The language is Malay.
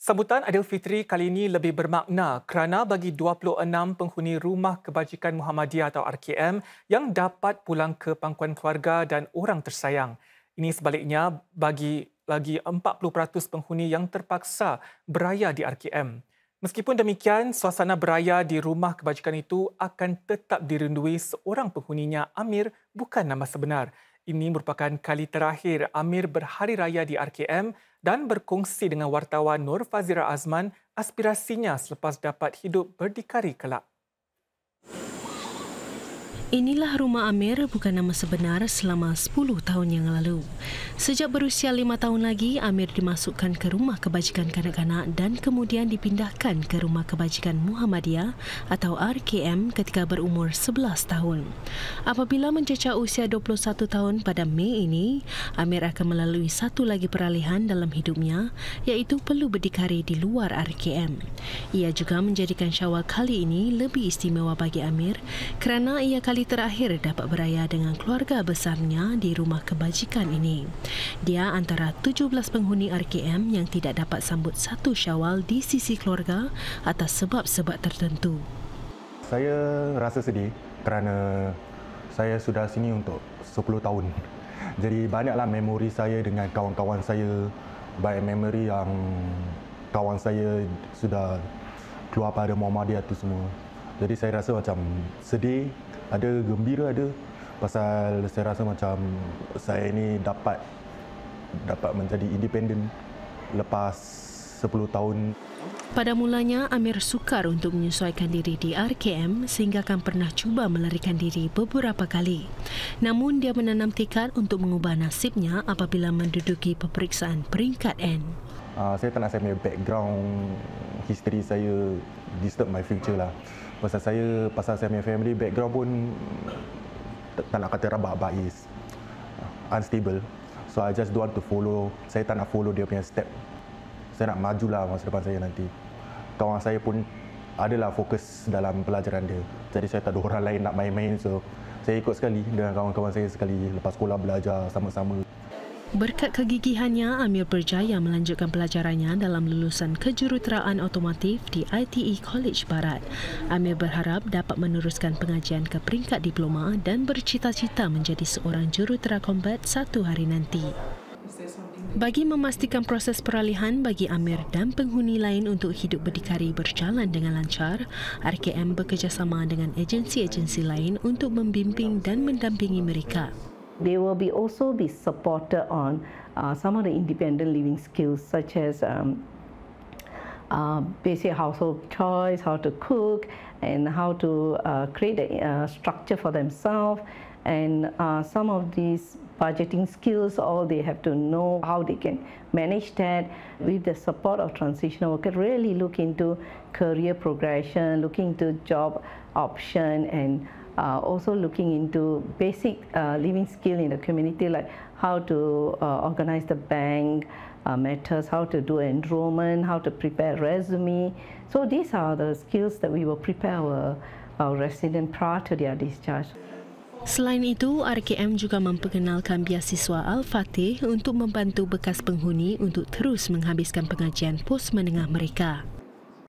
Sambutan Adil Fitri kali ini lebih bermakna kerana bagi 26 penghuni Rumah Kebajikan Muhammadiyah atau RKM yang dapat pulang ke pangkuan keluarga dan orang tersayang. Ini sebaliknya bagi lagi 40% penghuni yang terpaksa beraya di RKM. Meskipun demikian, suasana beraya di rumah kebajikan itu akan tetap dirindui seorang penghuninya Amir bukan nama sebenar. Ini merupakan kali terakhir Amir berhari raya di RKM dan berkongsi dengan wartawan Nur Fazira Azman aspirasinya selepas dapat hidup berdikari kelak. Inilah rumah Amir bukan nama sebenar selama 10 tahun yang lalu. Sejak berusia 5 tahun lagi, Amir dimasukkan ke rumah kebajikan kanak-kanak dan kemudian dipindahkan ke rumah kebajikan Muhammadiyah atau RKM ketika berumur 11 tahun. Apabila mencecah usia 21 tahun pada Mei ini, Amir akan melalui satu lagi peralihan dalam hidupnya, iaitu perlu berdikari di luar RKM. Ia juga menjadikan syawal kali ini lebih istimewa bagi Amir kerana ia kali kali terakhir dapat beraya dengan keluarga besarnya di rumah kebajikan ini. Dia antara 17 penghuni RKM yang tidak dapat sambut satu syawal di sisi keluarga atas sebab-sebab tertentu. Saya rasa sedih kerana saya sudah sini untuk 10 tahun. Jadi banyaklah memori saya dengan kawan-kawan saya, baik memori yang kawan saya sudah keluar pada Muhammadiyah itu semua. Jadi saya rasa macam sedih, ada gembira ada pasal saya rasa macam saya ini dapat dapat menjadi independen lepas 10 tahun. Pada mulanya, Amir sukar untuk menyesuaikan diri di RKM sehingga kan pernah cuba melarikan diri beberapa kali. Namun, dia menanam tekad untuk mengubah nasibnya apabila menduduki peperiksaan peringkat N uh, saya tak nak saya punya background history saya disturb my future lah pasal saya pasal saya punya family background pun tak nak kata rabak bais ah, unstable so I just don't want to follow saya tak nak follow dia punya step saya nak majulah masa depan saya nanti kawan saya pun adalah fokus dalam pelajaran dia jadi saya tak ada orang lain nak main-main so saya ikut sekali dengan kawan-kawan saya sekali lepas sekolah belajar sama-sama Berkat kegigihannya, Amir berjaya melanjutkan pelajarannya dalam lulusan kejuruteraan otomotif di ITE College Barat. Amir berharap dapat meneruskan pengajian ke peringkat diploma dan bercita-cita menjadi seorang jurutera kombat satu hari nanti. Bagi memastikan proses peralihan bagi Amir dan penghuni lain untuk hidup berdikari berjalan dengan lancar, RKM bekerjasama dengan agensi-agensi lain untuk membimbing dan mendampingi mereka. they will be also be supported on uh, some of the independent living skills such as um, uh, basic household chores, how to cook, and how to uh, create a structure for themselves, and uh, some of these budgeting skills or they have to know how they can manage that with the support of transitional worker really look into career progression looking into job option and uh, also looking into basic uh, living skill in the community like how to uh, organize the bank uh, matters, how to do enrollment, how to prepare resume. So these are the skills that we will prepare our, our resident prior to their discharge. Selain itu, RKM juga memperkenalkan biasiswa Al-Fatih untuk membantu bekas penghuni untuk terus menghabiskan pengajian pos menengah mereka.